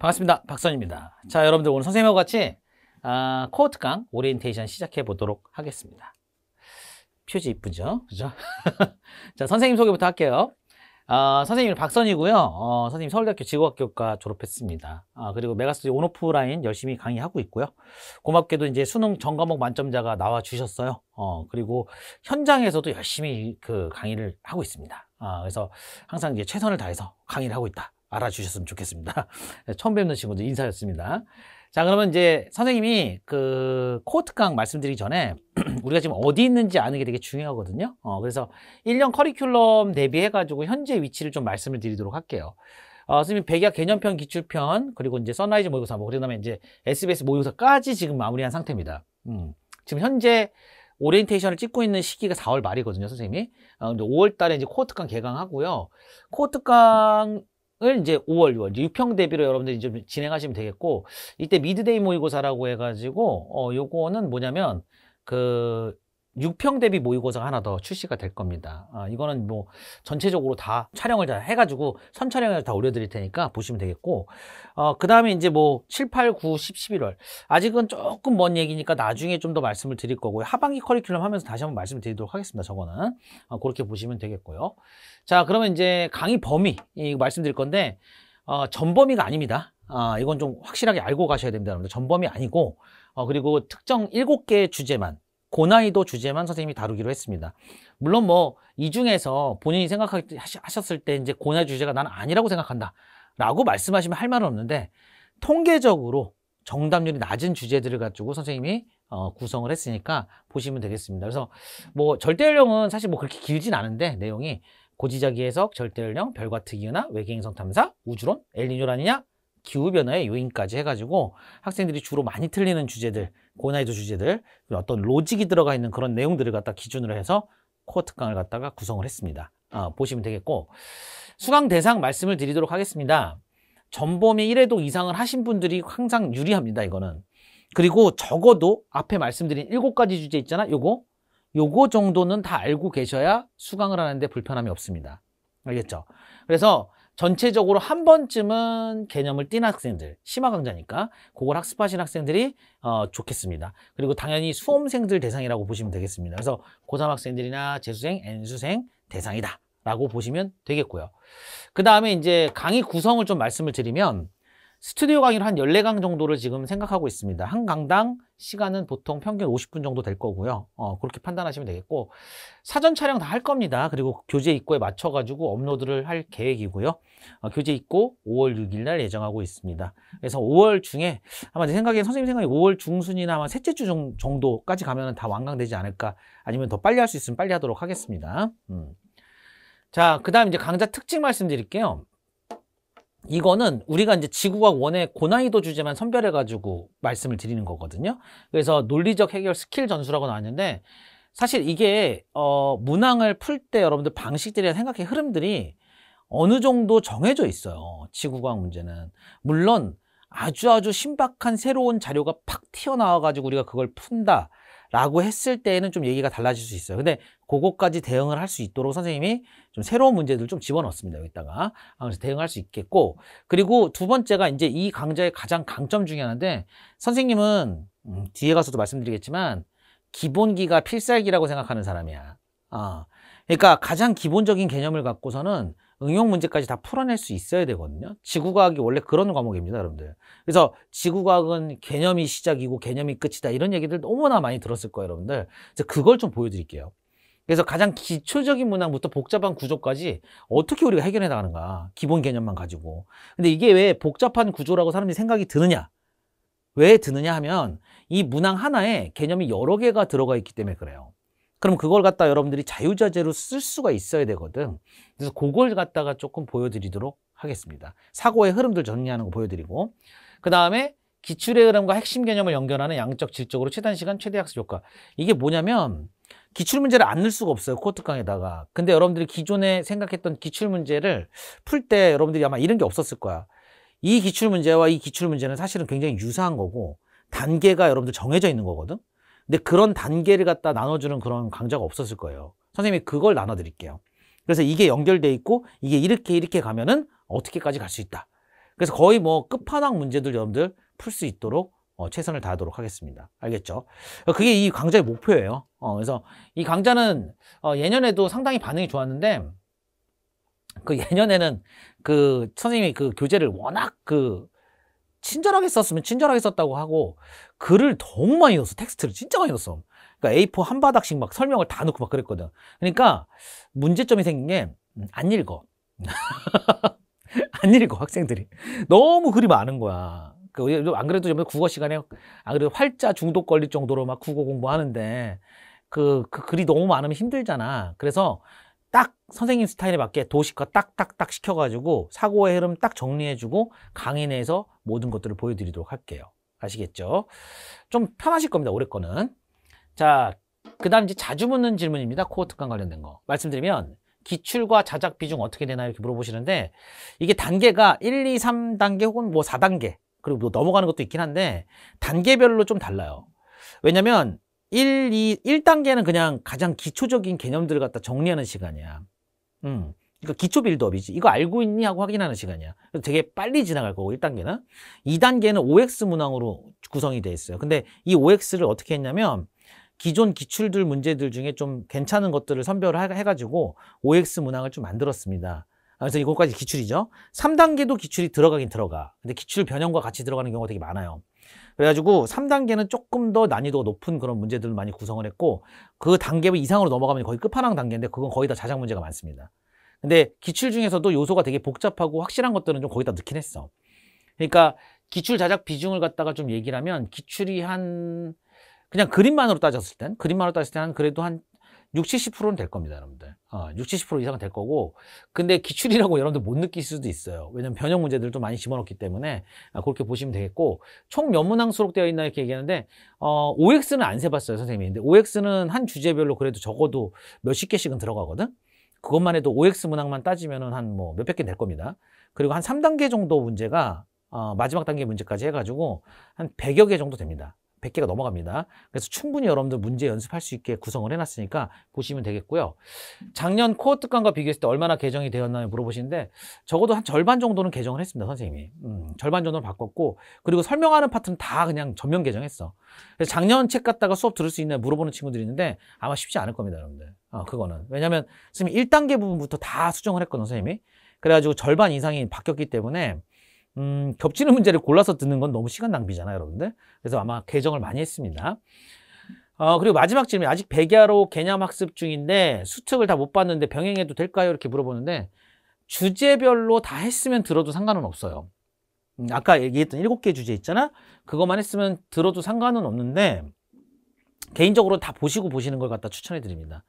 반갑습니다. 박선입니다. 자, 여러분들 오늘 선생님하고 같이 아, 코어트 강 오리엔테이션 시작해 보도록 하겠습니다. 표지 이쁘죠? 그죠? 자, 선생님 소개부터 할게요. 아, 선생님은 박선이고요. 어, 선생님 서울대학교 지구학교과 졸업했습니다. 아, 그리고 메가스터디 온오프라인 열심히 강의하고 있고요. 고맙게도 이제 수능 전 과목 만점자가 나와 주셨어요. 어, 그리고 현장에서도 열심히 그 강의를 하고 있습니다. 아, 그래서 항상 이제 최선을 다해서 강의를 하고 있다. 알아주셨으면 좋겠습니다. 처음 뵙는 친구들 인사였습니다. 자, 그러면 이제 선생님이 그 코어트강 말씀드리기 전에 우리가 지금 어디 있는지 아는 게 되게 중요하거든요. 어, 그래서 1년 커리큘럼 대비해가지고 현재 위치를 좀 말씀을 드리도록 할게요. 어, 선생님 백야 개념편, 기출편, 그리고 이제 선라이즈 모의고사, 뭐, 그 다음에 이제 SBS 모의고사까지 지금 마무리한 상태입니다. 음, 지금 현재 오리엔테이션을 찍고 있는 시기가 4월 말이거든요, 선생님이. 어, 5월 달에 이제 코어트강 개강하고요. 코어트강 을 이제 5월, 6월 6평 대비로 여러분들이 좀 진행하시면 되겠고 이때 미드데이 모의고사라고 해가지고 어 요거는 뭐냐면 그 6평 대비 모의고사가 하나 더 출시가 될 겁니다. 아, 이거는 뭐 전체적으로 다 촬영을 다 해가지고 선 촬영을 다 올려드릴 테니까 보시면 되겠고 어, 그 다음에 이제 뭐 7, 8, 9, 10, 11월 아직은 조금 먼 얘기니까 나중에 좀 더 말씀을 드릴 거고요. 하반기 커리큘럼 하면서 다시 한번 말씀드리도록 을 하겠습니다. 저거는 어, 그렇게 보시면 되겠고요. 자 그러면 이제 강의 범위 예, 말씀드릴 건데 어, 전범위가 아닙니다. 아, 이건 좀 확실하게 알고 가셔야 됩니다. 전범위 아니고 어, 그리고 특정 7개의 주제만 고난이도 주제만 선생님이 다루기로 했습니다. 물론 뭐 이 중에서 본인이 생각하셨을 때 이제 고난 주제가 나는 아니라고 생각한다 라고 말씀하시면 할 말은 없는데 통계적으로 정답률이 낮은 주제들을 가지고 선생님이 어, 구성을 했으니까 보시면 되겠습니다. 그래서 뭐 절대연령은 사실 뭐 그렇게 길진 않은데 내용이 고지자기 해석, 절대연령, 별과 특이나 외계행성 탐사, 우주론, 엘리뇨란이냐 기후변화의 요인까지 해가지고 학생들이 주로 많이 틀리는 주제들, 고난이도 주제들, 어떤 로직이 들어가 있는 그런 내용들을 갖다 기준으로 해서 코어 특강을 갖다가 구성을 했습니다. 아, 보시면 되겠고 수강 대상 말씀을 드리도록 하겠습니다. 전범위 1회도 이상을 하신 분들이 항상 유리합니다. 이거는. 그리고 적어도 앞에 말씀드린 7가지 주제 있잖아. 요거. 요거 정도는 다 알고 계셔야 수강을 하는데 불편함이 없습니다. 알겠죠? 그래서 전체적으로 한 번쯤은 개념을 띈 학생들, 심화 강좌니까 그걸 학습하신 학생들이 어, 좋겠습니다. 그리고 당연히 수험생들 대상이라고 보시면 되겠습니다. 그래서 고3 학생들이나 재수생, N수생 대상이다. 라고 보시면 되겠고요. 그 다음에 이제 강의 구성을 좀 말씀을 드리면 스튜디오 강의를 한 14강 정도를 지금 생각하고 있습니다. 한 강당 시간은 보통 평균 50분 정도 될 거고요. 어, 그렇게 판단하시면 되겠고 사전 촬영 다 할 겁니다. 그리고 교재 입고에 맞춰가지고 업로드를 할 계획이고요. 어, 교재 입고 5월 6일 날 예정하고 있습니다. 그래서 5월 중에 아마 제 생각에 선생님 생각에 5월 중순이나 아마 셋째 주 정도까지 가면 다 완강되지 않을까 아니면 더 빨리 할 수 있으면 빨리 하도록 하겠습니다. 음. 자, 그 다음 이제 강좌 특징 말씀드릴게요. 이거는 우리가 이제 지구와 원의 고난이도 주제만 선별해가지고 말씀을 드리는 거거든요. 그래서 논리적 해결 스킬 전수라고 나왔는데 사실 이게 어 문항을 풀 때 여러분들 방식들이나 생각의 흐름들이 어느 정도 정해져 있어요. 지구과학 문제는 물론 아주 아주 신박한 새로운 자료가 팍 튀어나와가지고 우리가 그걸 푼다. 라고 했을 때에는 좀 얘기가 달라질 수 있어요. 근데 그거까지 대응을 할 수 있도록 선생님이 좀 새로운 문제들 을좀 집어넣습니다. 여기다가. 아, 그래서 대응할 수 있겠고. 그리고 두 번째가 이제 이 강좌의 가장 강점 중에 하나인데 선생님은 음, 뒤에 가서도 말씀드리겠지만 기본기가 필살기라고 생각하는 사람이야. 아. 어. 그러니까 가장 기본적인 개념을 갖고서는 응용 문제까지 다 풀어낼 수 있어야 되거든요. 지구과학이 원래 그런 과목입니다, 여러분들. 그래서 지구과학은 개념이 시작이고 개념이 끝이다 이런 얘기들 너무나 많이 들었을 거예요, 여러분들. 그래서 그걸 좀 보여드릴게요. 그래서 가장 기초적인 문항부터 복잡한 구조까지 어떻게 우리가 해결해 나가는가 기본 개념만 가지고 근데 이게 왜 복잡한 구조라고 사람들이 생각이 드느냐 왜 드느냐 하면 이 문항 하나에 개념이 여러 개가 들어가 있기 때문에 그래요 그럼 그걸 갖다 여러분들이 자유자재로 쓸 수가 있어야 되거든. 그래서 그걸 갖다가 조금 보여드리도록 하겠습니다. 사고의 흐름들 정리하는 거 보여드리고 그 다음에 기출의 흐름과 핵심 개념을 연결하는 양적 질적으로 최단 시간 최대 학습 효과 이게 뭐냐면 기출 문제를 안 넣을 수가 없어요 코트 강에다가 근데 여러분들이 기존에 생각했던 기출 문제를 풀 때 여러분들이 아마 이런 게 없었을 거야 이 기출 문제와 이 기출 문제는 사실은 굉장히 유사한 거고 단계가 여러분들 정해져 있는 거거든 근데 그런 단계를 갖다 나눠주는 그런 강좌가 없었을 거예요. 선생님이 그걸 나눠드릴게요. 그래서 이게 연결돼 있고 이게 이렇게 이렇게 가면은 어떻게까지 갈 수 있다. 그래서 거의 뭐 끝판왕 문제들 여러분들 풀 수 있도록 어, 최선을 다하도록 하겠습니다. 알겠죠? 어, 그게 이 강좌의 목표예요. 어, 그래서 이 강좌는 어, 예년에도 상당히 반응이 좋았는데 그 예년에는 그 선생님이 그 교재를 워낙 그 친절하게 썼으면 친절하게 썼다고 하고 글을 너무 많이 넣었어 텍스트를 진짜 많이 넣었어 그러니까 A4 한 바닥씩 막 설명을 다 넣고 막 그랬거든 그러니까 문제점이 생긴 게안 음, 읽어 안 읽어 학생들이 너무 글이 많은 거야 그러니까 안 그래도 저번 국어 시간에 안 그래도 활자 중독 걸릴 정도로 막 국어 공부하는데 그, 그 글이 너무 많으면 힘들잖아 그래서 딱 선생님 스타일에 맞게 도식화 딱딱딱 시켜가지고 사고의 흐름 딱 정리해주고 강의 내에서 모든 것들을 보여드리도록 할게요. 아시겠죠? 좀 편하실 겁니다. 올해 거는. 자, 그 다음 이제 자주 묻는 질문입니다. 코어 특강 관련된 거. 말씀드리면 기출과 자작 비중 어떻게 되나 이렇게 물어보시는데 이게 단계가 1, 2, 3단계 혹은 뭐 4단계 그리고 뭐 넘어가는 것도 있긴 한데 단계별로 좀 달라요. 왜냐면 1, 2, 1단계는 그냥 가장 기초적인 개념들을 갖다 정리하는 시간이야. 음. 그러니까 기초 빌드업이지. 이거 알고 있니? 하고 확인하는 시간이야. 그래서 되게 빨리 지나갈 거고, 1단계는. 2단계는 OX 문항으로 구성이 돼 있어요. 근데 이 OX를 어떻게 했냐면, 기존 기출들 문제들 중에 좀 괜찮은 것들을 선별을 해가지고 OX 문항을 좀 만들었습니다. 그래서 이것까지 기출이죠. 3단계도 기출이 들어가긴 들어가. 근데 기출 변형과 같이 들어가는 경우가 되게 많아요. 그래가지고 3단계는 조금 더 난이도가 높은 그런 문제들을 많이 구성을 했고 그 단계 이상으로 넘어가면 거의 끝판왕 단계인데 그건 거의 다 자작 문제가 많습니다. 근데 기출 중에서도 요소가 되게 복잡하고 확실한 것들은 좀 거의 다 넣긴 했어. 그러니까 기출 자작 비중을 갖다가 좀 얘기를 하면 기출이 한 그냥 그림만으로 따졌을 땐 그림만으로 따졌을 땐 그래도 한 60, 70%는 될 겁니다, 여러분들. 어, 60, 70% 이상은 될 거고, 근데 기출이라고 여러분들 못 느낄 수도 있어요. 왜냐면 변형 문제들도 많이 집어넣기 때문에, 아, 그렇게 보시면 되겠고, 총 몇 문항 수록되어 있나 이렇게 얘기하는데, 어, OX는 안 세봤어요, 선생님이. 근데 OX는 한 주제별로 그래도 적어도 몇십 개씩은 들어가거든? 그것만 해도 OX 문항만 따지면은 한뭐 몇백 개 될 겁니다. 그리고 한 3단계 정도 문제가, 어, 마지막 단계 문제까지 해가지고, 한 100여 개 정도 됩니다. 100개가 넘어갑니다. 그래서 충분히 여러분들 문제 연습할 수 있게 구성을 해놨으니까 보시면 되겠고요. 작년 코어 특강과 비교했을 때 얼마나 개정이 되었나 물어보시는데 적어도 한 절반 정도는 개정을 했습니다. 선생님이. 음, 절반 정도는 바꿨고 그리고 설명하는 파트는 다 그냥 전면 개정했어. 그래서 작년 책 갖다가 수업 들을 수 있나 물어보는 친구들이 있는데 아마 쉽지 않을 겁니다. 여러분들. 어, 그거는. 왜냐면 하 선생님이 1단계 부분부터 다 수정을 했거든요. 선생님이. 그래가지고 절반 이상이 바뀌었기 때문에 음, 겹치는 문제를 골라서 듣는 건 너무 시간 낭비잖아요, 여러분들. 그래서 아마 개정을 많이 했습니다. 어, 그리고 마지막 질문. 아직 백야로 개념 학습 중인데 수특을 다 못 봤는데 병행해도 될까요? 이렇게 물어보는데 주제별로 다 했으면 들어도 상관은 없어요. 음, 아까 얘기했던 일곱 개 주제 있잖아? 그것만 했으면 들어도 상관은 없는데 개인적으로 다 보시고 보시는 걸 갖다 추천해 드립니다.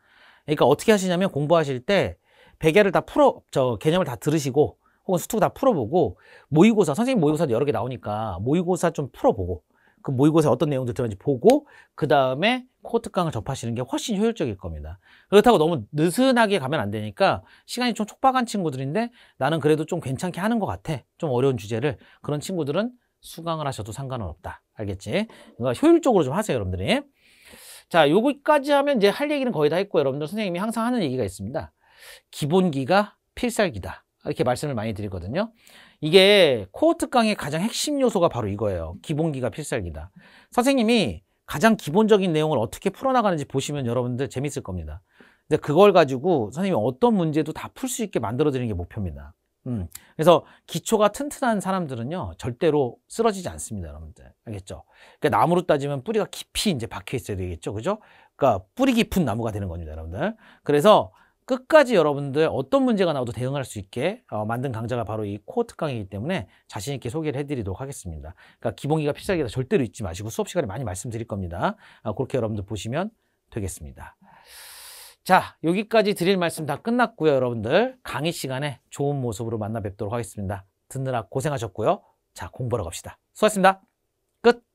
그러니까 어떻게 하시냐면 공부하실 때 백야를 다 풀어, 저 개념을 다 들으시고 혹은 수투 다 풀어보고 모의고사 선생님 모의고사도 여러 개 나오니까 모의고사 좀 풀어보고 그모의고사 어떤 내용들 들어있는지 보고 그 다음에 코트 강을 접하시는 게 훨씬 효율적일 겁니다. 그렇다고 너무 느슨하게 가면 안 되니까 시간이 좀 촉박한 친구들인데 나는 그래도 좀 괜찮게 하는 것 같아. 좀 어려운 주제를 그런 친구들은 수강을 하셔도 상관은 없다. 알겠지? 그러니까 효율적으로 좀 하세요, 여러분들이. 자, 여기까지 하면 이제 할 얘기는 거의 다 했고 여러분들 선생님이 항상 하는 얘기가 있습니다. 기본기가 필살기다. 이렇게 말씀을 많이 드리거든요. 이게 코어특 강의 가장 핵심 요소가 바로 이거예요. 기본기가 필살기다. 선생님이 가장 기본적인 내용을 어떻게 풀어나가는지 보시면 여러분들 재밌을 겁니다. 근데 그걸 가지고 선생님이 어떤 문제도 다 풀 수 있게 만들어드리는 게 목표입니다. 음. 그래서 기초가 튼튼한 사람들은요 절대로 쓰러지지 않습니다 여러분들 알겠죠? 그러니까 나무로 따지면 뿌리가 깊이 이제 박혀 있어야 되겠죠 그죠? 그러니까 뿌리 깊은 나무가 되는 겁니다 여러분들 그래서 끝까지 여러분들 어떤 문제가 나와도 대응할 수 있게 어, 만든 강좌가 바로 이 코어 특강이기 때문에 자신 있게 소개를 해드리도록 하겠습니다. 그러니까 기본기가 필살기다 절대로 잊지 마시고 수업 시간에 많이 말씀드릴 겁니다. 아, 그렇게 여러분들 보시면 되겠습니다. 자, 여기까지 드릴 말씀 다 끝났고요, 여러분들. 강의 시간에 좋은 모습으로 만나 뵙도록 하겠습니다. 듣느라 고생하셨고요. 자, 공부하러 갑시다. 수고하셨습니다. 끝!